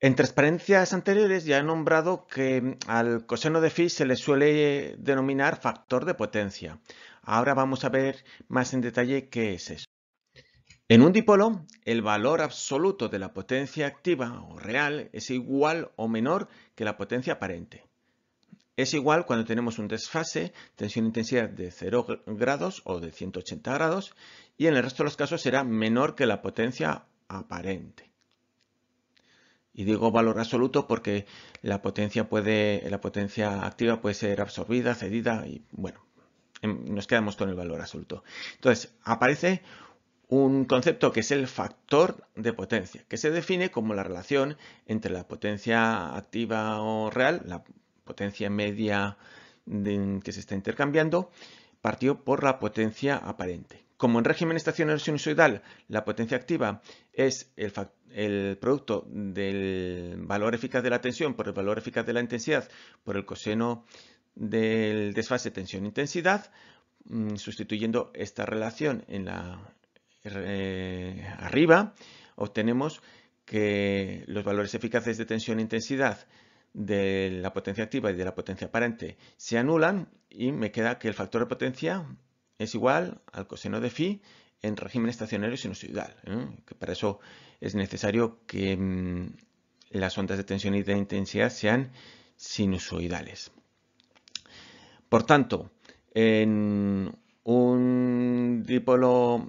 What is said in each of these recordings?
En transparencias anteriores ya he nombrado que mm, al coseno de Φ se le suele denominar factor de potencia. Ahora vamos a ver más en detalle qué es eso. En un dipolo, el valor absoluto de la potencia activa o real es igual o menor que la potencia aparente. Es igual cuando tenemos un desfase, tensión-intensidad e de 0 grados o de 180 grados, y en el resto de los casos será menor que la potencia aparente. Y digo valor absoluto porque la potencia, puede, la potencia activa puede ser absorbida, cedida y bueno, em, nos quedamos con el valor absoluto. Entonces, aparece un concepto que es el factor de potencia, que se define como la relación entre la potencia activa o real, la potencia media que se está intercambiando, partido por la potencia aparente. Como en régimen estacionario sinusoidal, la potencia activa es el, factor el producto del valor eficaz de la tensión por el valor eficaz de la intensidad por el coseno del desfase tensión-intensidad, mm, sustituyendo esta relación en la eh, arriba, obtenemos que los valores eficaces de tensión-intensidad de la potencia activa y de la potencia aparente se anulan y me queda que el factor de potencia es igual al coseno de phi en régimen estacionario sinusoidal. ¿eh? Que para eso es necesario que mm, las ondas de tensión y de intensidad sean sinusoidales. Por tanto, en un dipolo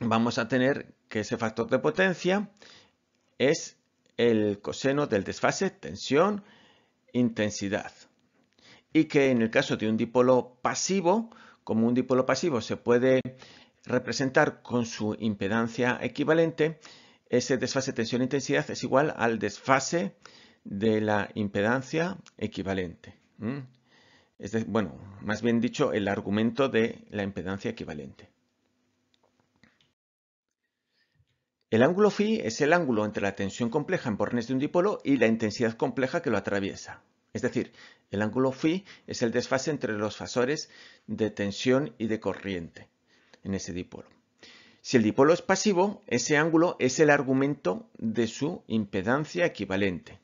vamos a tener que ese factor de potencia es el coseno del desfase, tensión, intensidad. Y que en el caso de un dipolo pasivo, como un dipolo pasivo se puede representar con su impedancia equivalente, ese desfase tensión-intensidad e es igual al desfase de la impedancia equivalente. bueno, más bien dicho, el argumento de la impedancia equivalente. El ángulo phi es el ángulo entre la tensión compleja en bornes de un dipolo y la intensidad compleja que lo atraviesa. Es decir, el ángulo phi es el desfase entre los fasores de tensión y de corriente en ese dipolo. Si el dipolo es pasivo, ese ángulo es el argumento de su impedancia equivalente.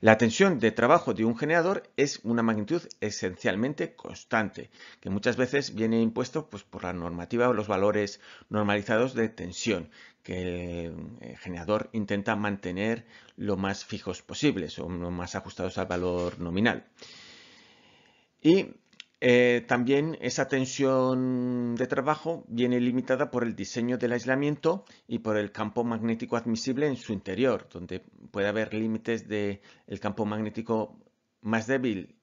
La tensión de trabajo de un generador es una magnitud esencialmente constante, que muchas veces viene impuesto pues, por la normativa o los valores normalizados de tensión, que el eh, generador intenta mantener lo más fijos posibles o lo más ajustados al valor nominal. Y eh, también esa tensión de trabajo viene limitada por el diseño del aislamiento y por el campo magnético admisible en su interior, donde puede haber límites del campo magnético más débil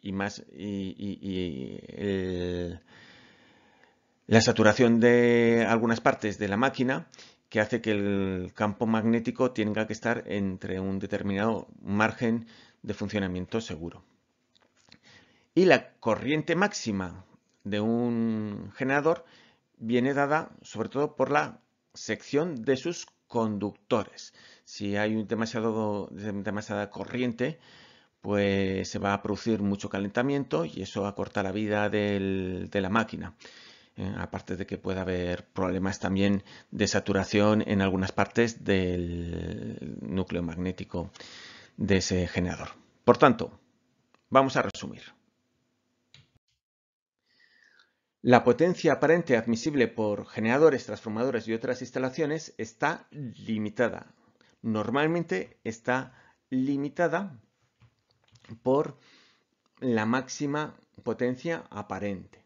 y más y, la saturación de algunas partes de la máquina que hace que el campo magnético tenga que estar entre un determinado margen de funcionamiento seguro. Y la corriente máxima de un generador viene dada sobre todo por la sección de sus conductores. Si hay demasiada corriente, pues se va a producir mucho calentamiento y eso acorta la vida de la máquina. Eh, aparte de que puede haber problemas también de saturación en algunas partes del núcleo magnético de ese generador. Por tanto, vamos a resumir. La potencia aparente admisible por generadores, transformadores y otras instalaciones está limitada. Normalmente está limitada por la máxima potencia aparente.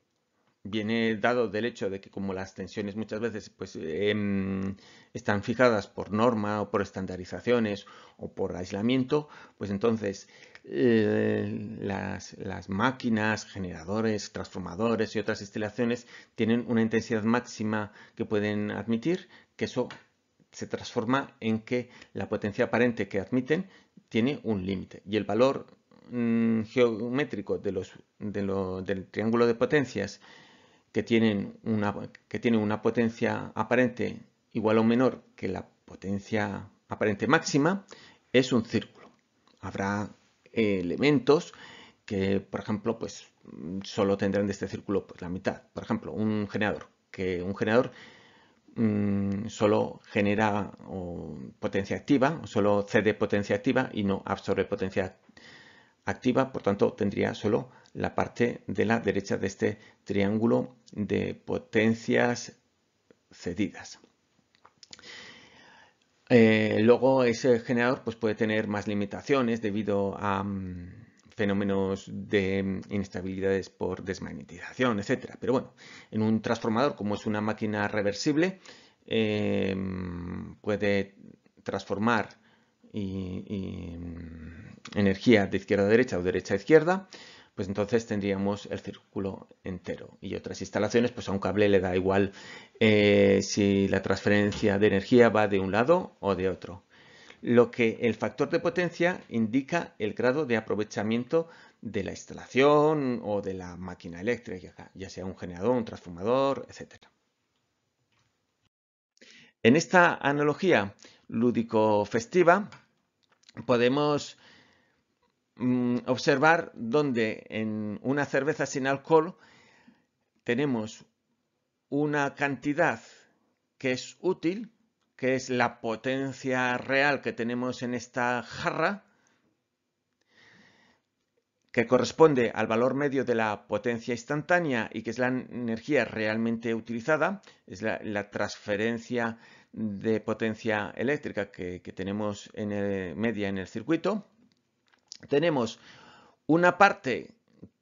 Viene dado del hecho de que como las tensiones muchas veces pues, em, están fijadas por norma o por estandarizaciones o por aislamiento, pues entonces eh, las, máquinas, generadores, transformadores y otras instalaciones tienen una intensidad máxima que pueden admitir, que eso se transforma en que la potencia aparente que admiten tiene un límite y el valor mm, geométrico del triángulo de potencias que, tienen una, que tiene una potencia aparente igual o menor que la potencia aparente máxima es un círculo. Habrá elementos que, por ejemplo, pues solo tendrán de este círculo pues, la mitad. Por ejemplo, un generador, que un generador mm, solo genera potencia activa, o solo cede potencia activa y no absorbe potencia activa, por tanto tendría solo la parte de la derecha de este triángulo de potencias cedidas. Eh, luego ese generador pues, puede tener más limitaciones debido a mm, fenómenos de mm, inestabilidades por desmagnetización, etc. Pero bueno, en un transformador, como es una máquina reversible, eh, mm, puede transformar energía de izquierda a derecha o derecha a izquierda pues entonces tendríamos el círculo entero. Y otras instalaciones, pues a un cable le da igual eh, si la transferencia de energía va de un lado o de otro. Lo que el factor de potencia indica el grado de aprovechamiento de la instalación o de la máquina eléctrica, ya sea un generador, un transformador, etc. En esta analogía lúdico-festiva podemos Mm, observar donde en una cerveza sin alcohol tenemos una cantidad que es útil, que es la potencia real que tenemos en esta jarra, que corresponde al valor medio de la potencia instantánea y que es la energía realmente utilizada, es la, transferencia de potencia eléctrica que, que tenemos en el, media en el circuito, tenemos una parte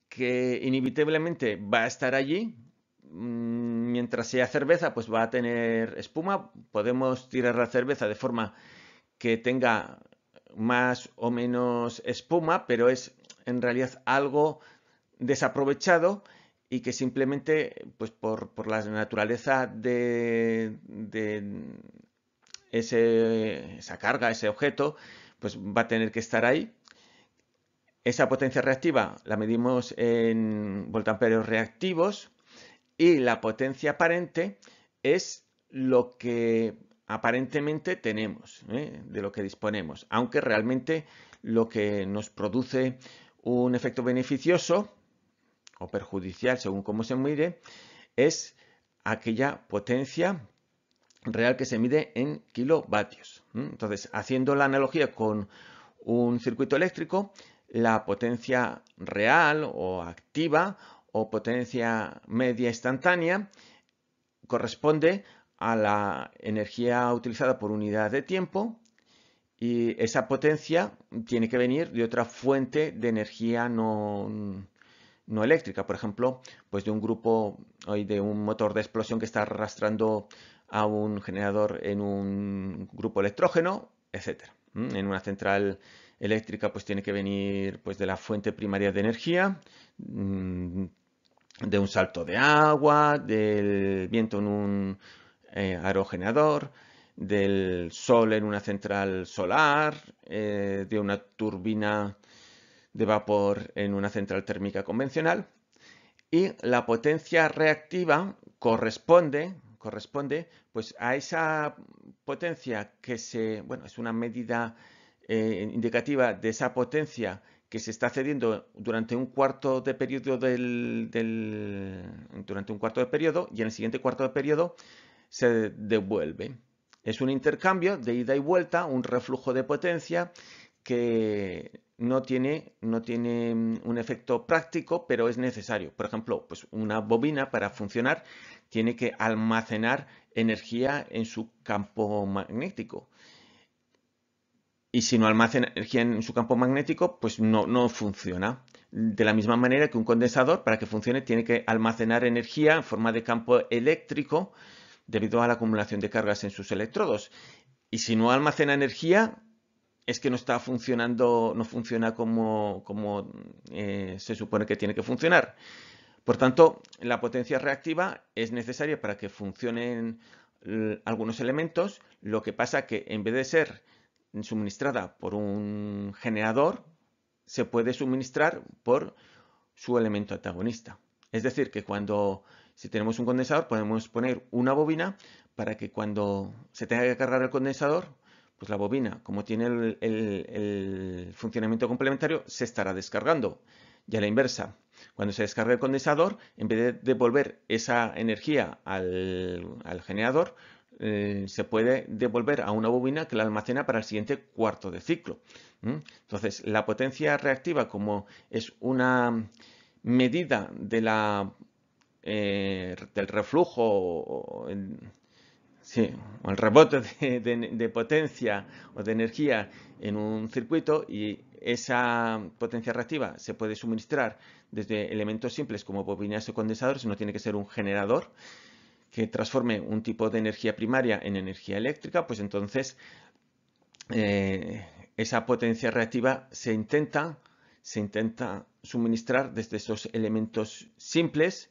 que inevitablemente va a estar allí. Mm, mientras sea cerveza, pues va a tener espuma. Podemos tirar la cerveza de forma que tenga más o menos espuma, pero es en realidad algo desaprovechado y que simplemente, pues por, la naturaleza de, esa carga, ese objeto, pues va a tener que estar ahí esa potencia reactiva la medimos en voltamperios reactivos y la potencia aparente es lo que aparentemente tenemos, ¿eh? de lo que disponemos, aunque realmente lo que nos produce un efecto beneficioso o perjudicial, según cómo se mide es aquella potencia real que se mide en kilovatios. Entonces, haciendo la analogía con un circuito eléctrico, la potencia real o activa o potencia media instantánea corresponde a la energía utilizada por unidad de tiempo y esa potencia tiene que venir de otra fuente de energía no, no eléctrica, por ejemplo, pues de un grupo o de un motor de explosión que está arrastrando a un generador en un grupo electrógeno, etcétera, en una central eléctrica pues tiene que venir pues de la fuente primaria de energía, mm, de un salto de agua, del viento en un eh, aerogenerador, del sol en una central solar, eh, de una turbina de vapor en una central térmica convencional. Y la potencia reactiva corresponde, corresponde pues a esa potencia que se, bueno, es una medida eh, indicativa de esa potencia que se está cediendo durante un cuarto de periodo del, durante un cuarto de periodo y en el siguiente cuarto de periodo se devuelve. Es un intercambio de ida y vuelta, un reflujo de potencia que no tiene, no tiene mm, un efecto práctico, pero es necesario. Por ejemplo, pues una bobina para funcionar tiene que almacenar energía en su campo magnético y si no almacena energía en su campo magnético, pues no, no funciona. De la misma manera que un condensador, para que funcione, tiene que almacenar energía en forma de campo eléctrico debido a la acumulación de cargas en sus electrodos. Y si no almacena energía, es que no está funcionando, no funciona como, como eh, se supone que tiene que funcionar. Por tanto, la potencia reactiva es necesaria para que funcionen algunos elementos, lo que pasa que en vez de ser suministrada por un generador se puede suministrar por su elemento antagonista. Es decir, que cuando si tenemos un condensador podemos poner una bobina para que cuando se tenga que cargar el condensador, pues la bobina, como tiene el, funcionamiento complementario, se estará descargando. Y a la inversa, cuando se descarga el condensador, en vez de devolver esa energía al generador, eh, se puede devolver a una bobina que la almacena para el siguiente cuarto de ciclo. Entonces, la potencia reactiva, como es una medida de la, eh, del reflujo o, el, rebote de, de potencia o de energía en un circuito y esa potencia reactiva se puede suministrar desde elementos simples como bobinas o condensadores, no tiene que ser un generador, que transforme un tipo de energía primaria en energía eléctrica, pues entonces eh, esa potencia reactiva se intenta, se intenta suministrar desde esos elementos simples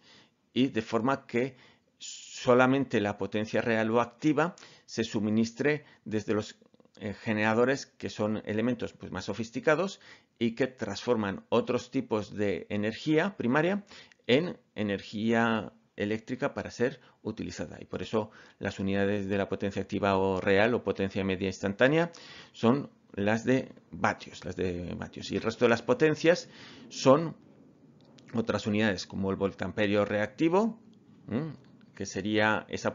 y de forma que solamente la potencia real o activa se suministre desde los eh, generadores que son elementos pues, más sofisticados y que transforman otros tipos de energía primaria en energía eléctrica para ser utilizada. Y por eso las unidades de la potencia activa o real o potencia media instantánea son las de vatios, las de vatios. Y el resto de las potencias son otras unidades como el voltamperio reactivo, que sería esa,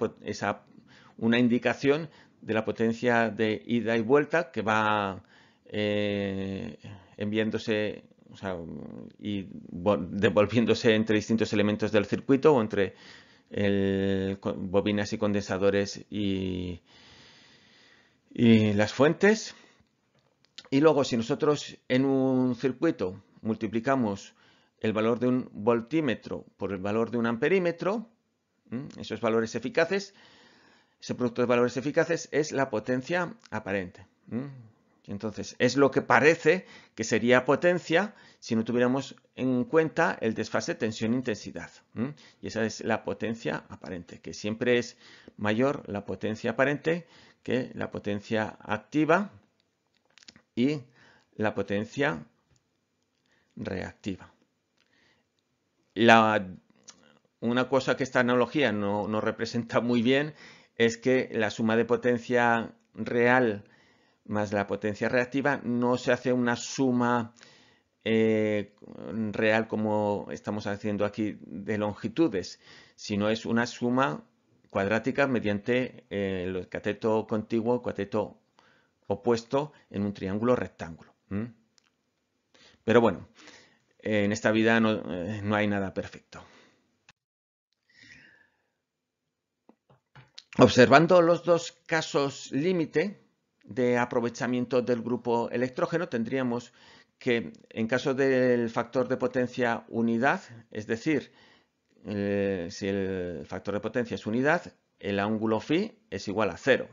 una indicación de la potencia de ida y vuelta que va eh, enviándose o sea, y devolviéndose entre distintos elementos del circuito o entre bobinas y condensadores y, y las fuentes. Y luego, si nosotros en un circuito multiplicamos el valor de un voltímetro por el valor de un amperímetro, esos valores eficaces, ese producto de valores eficaces es la potencia aparente. Entonces, es lo que parece que sería potencia si no tuviéramos en cuenta el desfase tensión-intensidad. Y esa es la potencia aparente, que siempre es mayor la potencia aparente que la potencia activa y la potencia reactiva. una cosa que esta analogía no, no representa muy bien es que la suma de potencia real más la potencia reactiva, no se hace una suma eh, real como estamos haciendo aquí de longitudes, sino es una suma cuadrática mediante eh, el cateto contiguo, cateto opuesto en un triángulo rectángulo. Pero bueno, en esta vida eh, no hay nada perfecto. Observando los dos casos límite, de aprovechamiento del grupo electrógeno, tendríamos que en caso del factor de potencia unidad, es decir, eh, si el factor de potencia es unidad, el ángulo phi es igual a cero.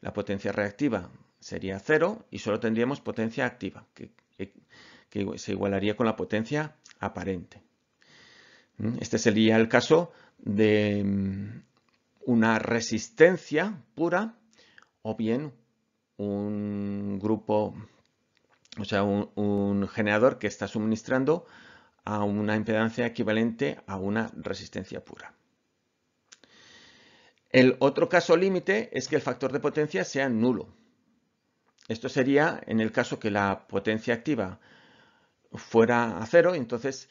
La potencia reactiva sería cero y solo tendríamos potencia activa, que, que se igualaría con la potencia aparente. ¿Mm? Este sería el caso de mm, una resistencia pura o bien un grupo, o sea, un, generador que está suministrando a una impedancia equivalente a una resistencia pura. El otro caso límite es que el factor de potencia sea nulo. Esto sería en el caso que la potencia activa fuera a cero, entonces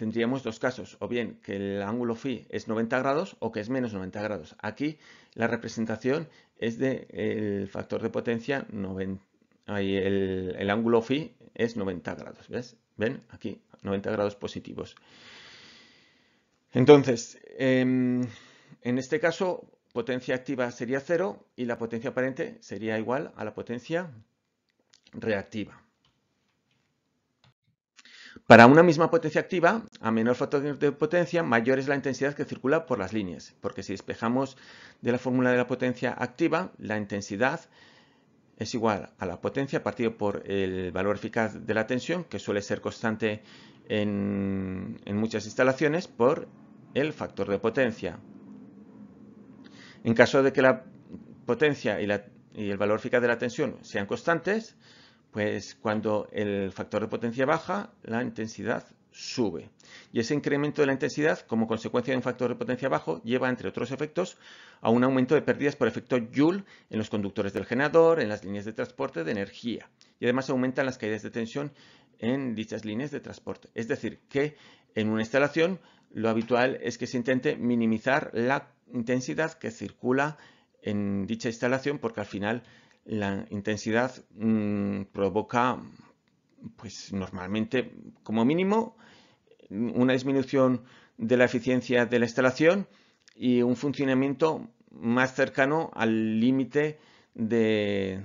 tendríamos dos casos, o bien que el ángulo phi es 90 grados o que es menos 90 grados. Aquí la representación es del el factor de potencia 90, el, el, ángulo phi es 90 grados, ¿ves? ¿Ven? Aquí, 90 grados positivos. Entonces, em, en este caso, potencia activa sería cero y la potencia aparente sería igual a la potencia reactiva. Para una misma potencia activa, a menor factor de potencia, mayor es la intensidad que circula por las líneas, porque si despejamos de la fórmula de la potencia activa, la intensidad es igual a la potencia partido por el valor eficaz de la tensión, que suele ser constante en, muchas instalaciones, por el factor de potencia. En caso de que la potencia y el valor eficaz de la tensión sean constantes, pues cuando el factor de potencia baja, la intensidad sube. Y ese incremento de la intensidad, como consecuencia de un factor de potencia bajo, lleva, entre otros efectos, a un aumento de pérdidas por efecto Joule en los conductores del generador, en las líneas de transporte de energía. Y además aumentan las caídas de tensión en dichas líneas de transporte. Es decir, que en una instalación lo habitual es que se intente minimizar la intensidad que circula en dicha instalación porque al final la intensidad mm, provoca, pues normalmente, como mínimo, una disminución de la eficiencia de la instalación y un funcionamiento más cercano al límite de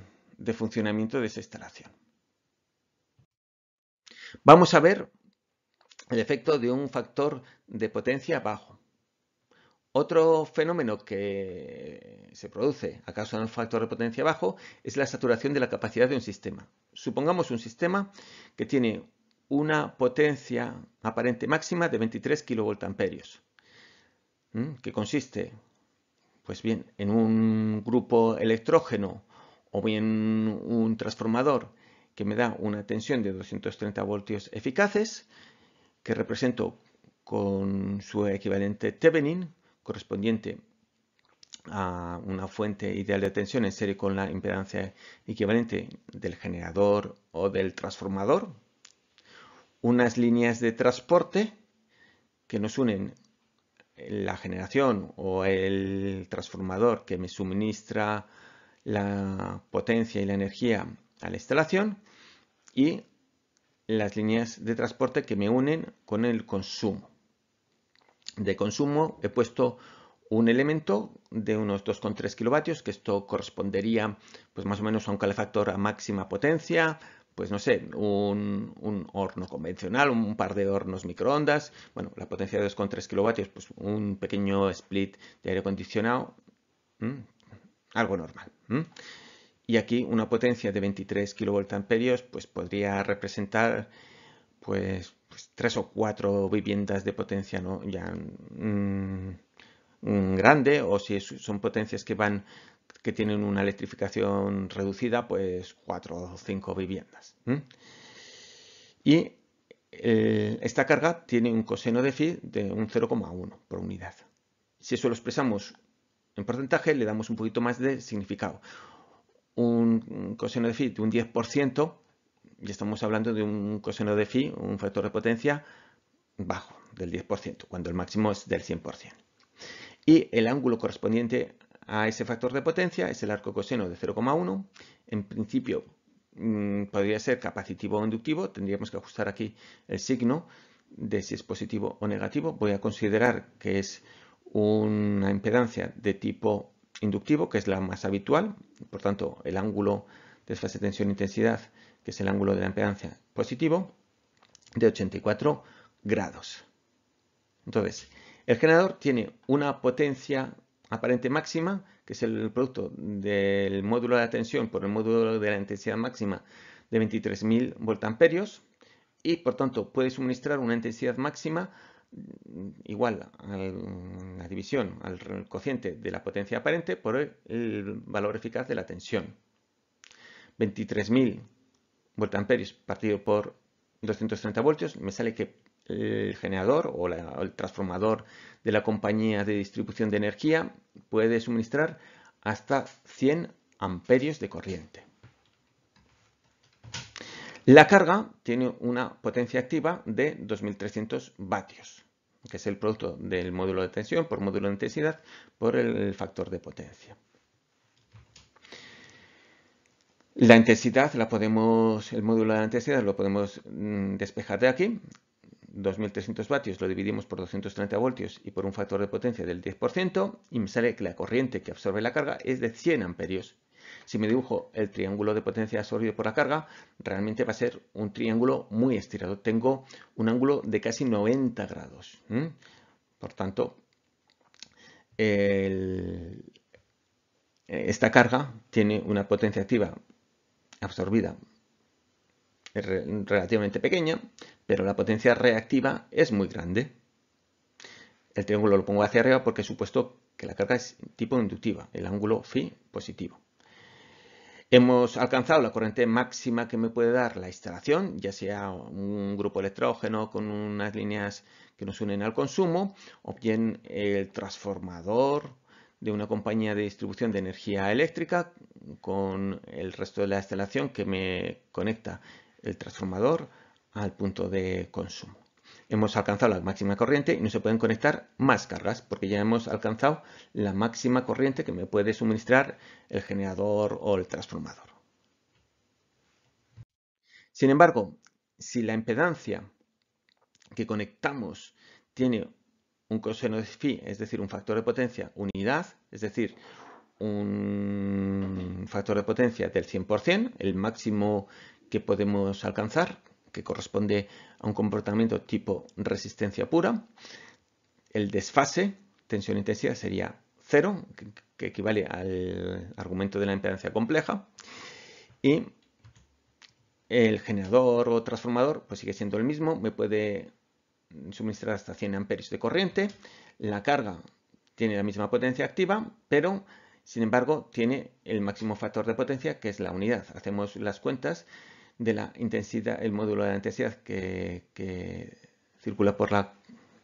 funcionamiento de esa instalación. Vamos a ver el efecto de un factor de potencia bajo. Otro fenómeno que se produce a causa de un factor de potencia bajo es la saturación de la capacidad de un sistema. Supongamos un sistema que tiene una potencia aparente máxima de 23 kVA, que consiste, pues bien, en un grupo electrógeno o bien un transformador que me da una tensión de 230 voltios eficaces, que represento con su equivalente Thevenin, correspondiente a una fuente ideal de tensión en serie con la impedancia equivalente del generador o del transformador, unas líneas de transporte que nos unen la generación o el transformador que me suministra la potencia y la energía a la instalación y las líneas de transporte que me unen con el consumo de consumo he puesto un elemento de unos 2,3 kilovatios, que esto correspondería pues más o menos a un calefactor a máxima potencia, pues no sé, un, horno convencional, un par de hornos microondas, bueno, la potencia de 2,3 kilovatios, pues un pequeño split de aire acondicionado, algo normal. Y aquí una potencia de 23 amperios pues podría representar pues pues, tres o cuatro viviendas de potencia ¿no? ya mm, mm, grande o si son potencias que van que tienen una electrificación reducida, pues cuatro o cinco viviendas. Y eh, esta carga tiene un coseno de phi de un 0,1 por unidad. Si eso lo expresamos en porcentaje, le damos un poquito más de significado. Un coseno de phi de un 10% y estamos hablando de un coseno de phi, un factor de potencia bajo, del 10%, cuando el máximo es del 100%. Y el ángulo correspondiente a ese factor de potencia es el arco coseno de 0,1. En principio mm, podría ser capacitivo o inductivo, tendríamos que ajustar aquí el signo de si es positivo o negativo. Voy a considerar que es una impedancia de tipo inductivo, que es la más habitual, por tanto el ángulo de desfase tensión e intensidad que es el ángulo de la impedancia positivo, de 84 grados. Entonces, el generador tiene una potencia aparente máxima, que es el producto del módulo de la tensión por el módulo de la intensidad máxima de 23.000 voltamperios, y por tanto puede suministrar una intensidad máxima mm, igual a la división, al cociente de la potencia aparente por el valor eficaz de la tensión. 23.000 amperios partido por 230 voltios, me sale que el generador o, el transformador de la compañía de distribución de energía puede suministrar hasta 100 amperios de corriente. La carga tiene una potencia activa de 2300 vatios, que es el producto del módulo de tensión por módulo de intensidad por el factor de potencia. La intensidad la podemos, el módulo de la intensidad lo podemos mm, despejar de aquí. 2300 vatios lo dividimos por 230 voltios y por un factor de potencia del 10% y me sale que la corriente que absorbe la carga es de 100 amperios. Si me dibujo el triángulo de potencia absorbido por la carga, realmente va a ser un triángulo muy estirado. Tengo un ángulo de casi 90 grados. Por tanto, esta carga tiene una potencia activa absorbida es relativamente pequeña, pero la potencia reactiva es muy grande. El triángulo lo pongo hacia arriba porque he supuesto que la carga es tipo inductiva, el ángulo phi positivo. Hemos alcanzado la corriente máxima que me puede dar la instalación, ya sea un grupo electrógeno con unas líneas que nos unen al consumo, o bien el transformador de una compañía de distribución de energía eléctrica con el resto de la instalación que me conecta el transformador al punto de consumo. Hemos alcanzado la máxima corriente y no se pueden conectar más cargas porque ya hemos alcanzado la máxima corriente que me puede suministrar el generador o el transformador. Sin embargo, si la impedancia que conectamos tiene un coseno de phi, es decir, un factor de potencia unidad, es decir, un factor de potencia del 100%, el máximo que podemos alcanzar, que corresponde a un comportamiento tipo resistencia pura. El desfase, tensión-intensidad, sería cero, que equivale al argumento de la impedancia compleja. Y el generador o transformador pues sigue siendo el mismo, me puede suministrar hasta 100 amperios de corriente. La carga tiene la misma potencia activa, pero sin embargo tiene el máximo factor de potencia que es la unidad. Hacemos las cuentas de la intensidad, el módulo de la intensidad que, circula por la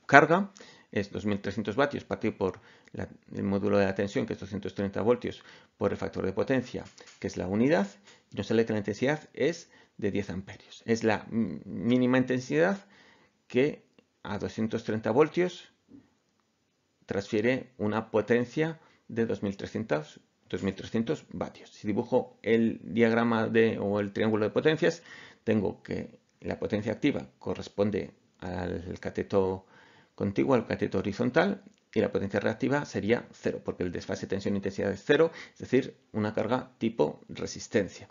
carga es 2300 vatios partido por el módulo de la tensión que es 230 voltios por el factor de potencia que es la unidad y nos sale que la intensidad es de 10 amperios. Es la mínima intensidad que a 230 voltios transfiere una potencia de 2300, 2300 vatios. Si dibujo el diagrama de, o el triángulo de potencias, tengo que la potencia activa corresponde al cateto contiguo, al cateto horizontal, y la potencia reactiva sería 0, porque el desfase tensión-intensidad es cero es decir, una carga tipo resistencia.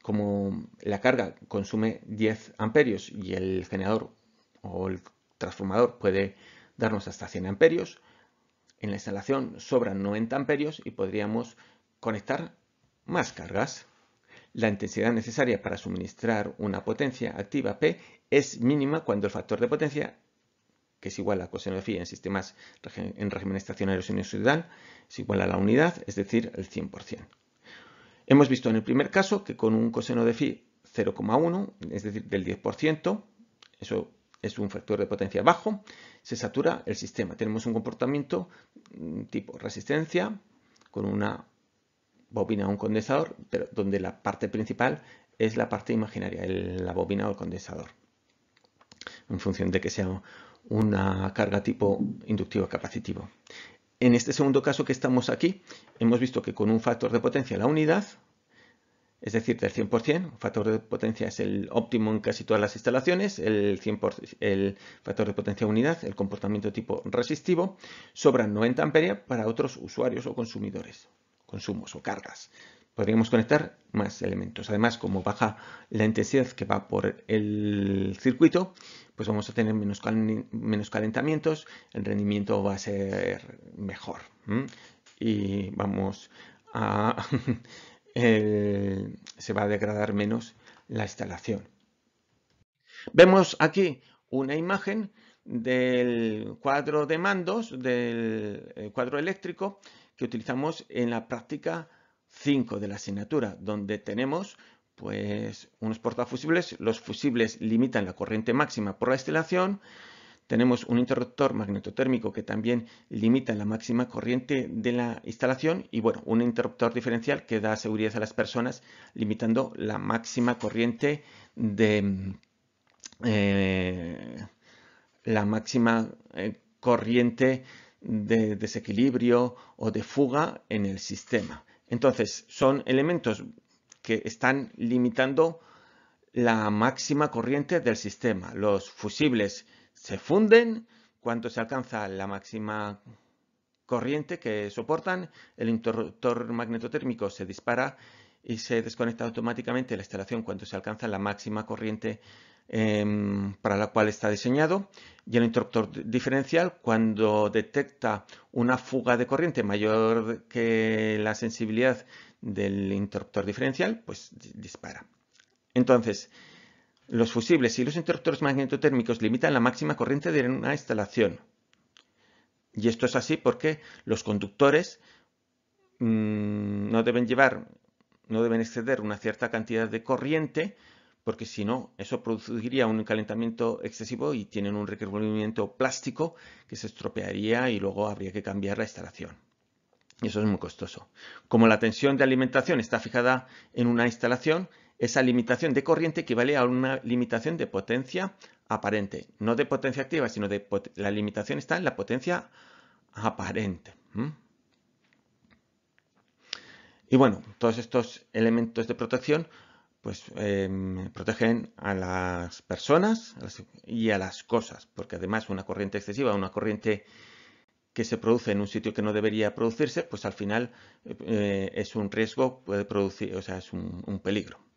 Como la carga consume 10 amperios y el generador o el transformador puede darnos hasta 100 amperios. En la instalación sobran 90 amperios y podríamos conectar más cargas. La intensidad necesaria para suministrar una potencia activa P es mínima cuando el factor de potencia, que es igual a coseno de phi en sistemas en régimen estacionario sinusoidal, es igual a la unidad, es decir, el 100%. Hemos visto en el primer caso que con un coseno de phi 0,1, es decir, del 10%, eso es un factor de potencia bajo, se satura el sistema. Tenemos un comportamiento mm, tipo resistencia con una bobina o un condensador, pero donde la parte principal es la parte imaginaria, la bobina o el condensador, en función de que sea una carga tipo inductivo capacitivo. En este segundo caso que estamos aquí, hemos visto que con un factor de potencia la unidad, es decir, del 100%, factor de potencia es el óptimo en casi todas las instalaciones, el, 100%, el factor de potencia unidad, el comportamiento tipo resistivo, sobran 90 amperia para otros usuarios o consumidores, consumos o cargas. Podríamos conectar más elementos. Además, como baja la intensidad que va por el circuito, pues vamos a tener menos, menos calentamientos, el rendimiento va a ser mejor. Y vamos a... Eh, se va a degradar menos la instalación. Vemos aquí una imagen del cuadro de mandos, del eh, cuadro eléctrico que utilizamos en la práctica 5 de la asignatura, donde tenemos pues unos portafusibles, los fusibles limitan la corriente máxima por la instalación tenemos un interruptor magnetotérmico que también limita la máxima corriente de la instalación y bueno, un interruptor diferencial que da seguridad a las personas limitando la máxima corriente de eh, la máxima eh, corriente de desequilibrio o de fuga en el sistema. Entonces, son elementos que están limitando la máxima corriente del sistema. Los fusibles se funden cuando se alcanza la máxima corriente que soportan, el interruptor magnetotérmico se dispara y se desconecta automáticamente la instalación cuando se alcanza la máxima corriente em, para la cual está diseñado y el interruptor diferencial cuando detecta una fuga de corriente mayor que la sensibilidad del interruptor diferencial pues dispara. Entonces, los fusibles y los interruptores magnetotérmicos limitan la máxima corriente de una instalación. Y esto es así porque los conductores mm, no deben llevar, no deben exceder una cierta cantidad de corriente, porque si no, eso produciría un calentamiento excesivo y tienen un recubrimiento plástico que se estropearía y luego habría que cambiar la instalación. Y eso es muy costoso. Como la tensión de alimentación está fijada en una instalación, esa limitación de corriente equivale a una limitación de potencia aparente, no de potencia activa, sino de la limitación está en la potencia aparente. Y bueno, todos estos elementos de protección pues em, protegen a las personas y a las cosas, porque además una corriente excesiva, una corriente que se produce en un sitio que no debería producirse, pues al final eh, es un riesgo, puede producir, o sea, es un peligro.